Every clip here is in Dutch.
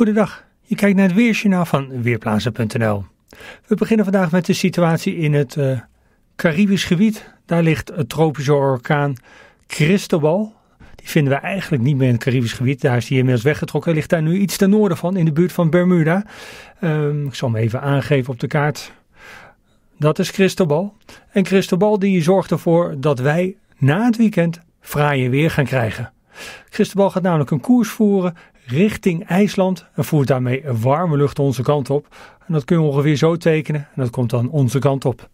Goedendag, je kijkt naar het weersjournaal van Weerplaatsen.nl. We beginnen vandaag met de situatie in het eh, Caribisch gebied. Daar ligt het tropische orkaan Cristobal. Die vinden we eigenlijk niet meer in het Caribisch gebied. Daar is die inmiddels weggetrokken. Hij ligt daar nu iets ten noorden van, in de buurt van Bermuda. Ehm, ik zal hem even aangeven op de kaart. Dat is Cristobal. En Cristobal die zorgt ervoor dat wij na het weekend fraaie weer gaan krijgen. Christobal gaat namelijk een koers voeren richting IJsland en voert daarmee warme lucht onze kant op. En dat kun je ongeveer zo tekenen en dat komt dan onze kant op.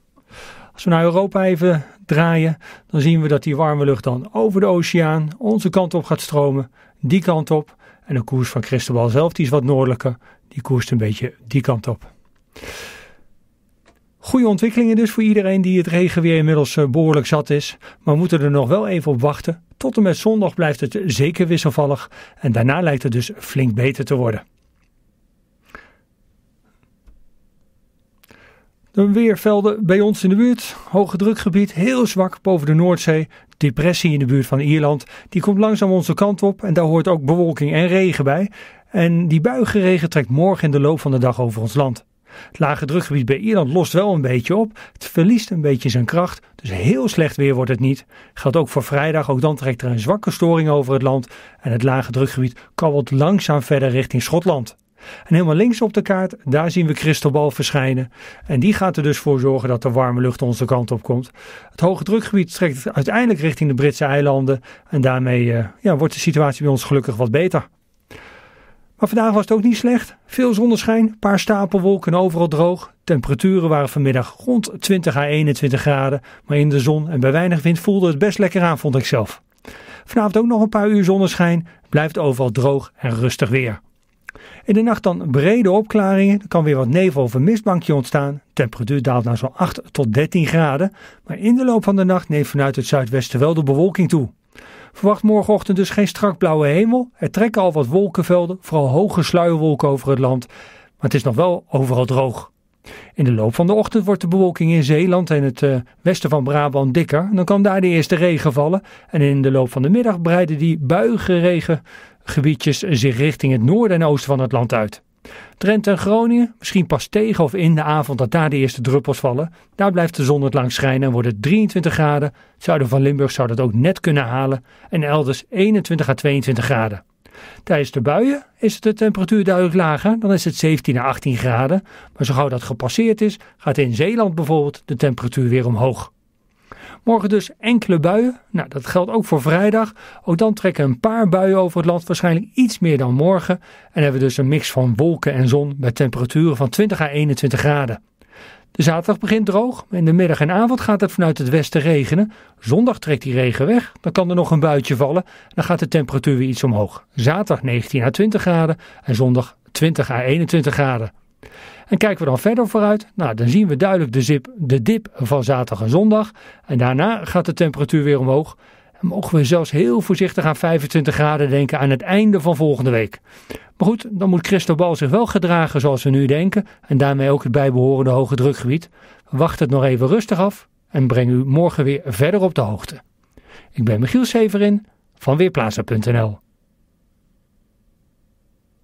Als we naar Europa even draaien, dan zien we dat die warme lucht dan over de oceaan onze kant op gaat stromen, die kant op. En de koers van Christobal zelf, die is wat noordelijker, die koerst een beetje die kant op. Goede ontwikkelingen dus voor iedereen die het regenweer inmiddels eh, behoorlijk zat is. Maar we moeten er nog wel even op wachten tot en met zondag blijft het zeker wisselvallig en daarna lijkt het dus flink beter te worden. De weervelden bij ons in de buurt. Hoge drukgebied, heel zwak boven de Noordzee. Depressie in de buurt van Ierland. Die komt langzaam onze kant op en daar hoort ook bewolking en regen bij. En die buigenregen trekt morgen in de loop van de dag over ons land. Het lage drukgebied bij Ierland lost wel een beetje op. Het verliest een beetje zijn kracht. Dus heel slecht weer wordt het niet. Geldt ook voor vrijdag. Ook dan trekt er een zwakke storing over het land. En het lage drukgebied kabbelt langzaam verder richting Schotland. En helemaal links op de kaart, daar zien we Christelbal verschijnen. En die gaat er dus voor zorgen dat de warme lucht onze kant op komt. Het hoge drukgebied trekt uiteindelijk richting de Britse eilanden. En daarmee eh, ja, wordt de situatie bij ons gelukkig wat beter. Maar vandaag was het ook niet slecht. Veel zonneschijn, een paar stapelwolken overal droog. Temperaturen waren vanmiddag rond 20 à 21 graden. Maar in de zon en bij weinig wind voelde het best lekker aan, vond ik zelf. Vanavond ook nog een paar uur zonneschijn. Blijft overal droog en rustig weer. In de nacht dan brede opklaringen. Er kan weer wat nevel of een mistbankje ontstaan. Temperatuur daalt naar zo'n 8 tot 13 graden. Maar in de loop van de nacht neemt vanuit het zuidwesten wel de bewolking toe. Verwacht morgenochtend dus geen strak blauwe hemel. Er trekken al wat wolkenvelden, vooral hoge sluierwolken over het land. Maar het is nog wel overal droog. In de loop van de ochtend wordt de bewolking in Zeeland en het eh, westen van Brabant dikker. Dan kan daar de eerste regen vallen. En in de loop van de middag breiden die buige regengebiedjes zich richting het noorden en oosten van het land uit. Drenthe en Groningen misschien pas tegen of in de avond dat daar de eerste druppels vallen. Daar blijft de zon het lang schijnen en wordt het 23 graden. Het zuiden van Limburg zou dat ook net kunnen halen en elders 21 à 22 graden. Tijdens de buien is de temperatuur duidelijk lager, dan is het 17 à 18 graden. Maar zo gauw dat gepasseerd is, gaat in Zeeland bijvoorbeeld de temperatuur weer omhoog. Morgen dus enkele buien. Nou, dat geldt ook voor vrijdag. Ook dan trekken een paar buien over het land, waarschijnlijk iets meer dan morgen. En hebben we dus een mix van wolken en zon bij temperaturen van 20 à 21 graden. De zaterdag begint droog. In de middag en avond gaat het vanuit het westen regenen. Zondag trekt die regen weg. Dan kan er nog een buitje vallen. Dan gaat de temperatuur weer iets omhoog. Zaterdag 19 à 20 graden en zondag 20 à 21 graden. En kijken we dan verder vooruit, nou, dan zien we duidelijk de, de dip van zaterdag en zondag. En daarna gaat de temperatuur weer omhoog. En mogen we zelfs heel voorzichtig aan 25 graden denken aan het einde van volgende week. Maar goed, dan moet Christobal zich wel gedragen zoals we nu denken. En daarmee ook het bijbehorende hoge drukgebied. Wacht het nog even rustig af en breng u morgen weer verder op de hoogte. Ik ben Michiel Severin van Weerplaza.nl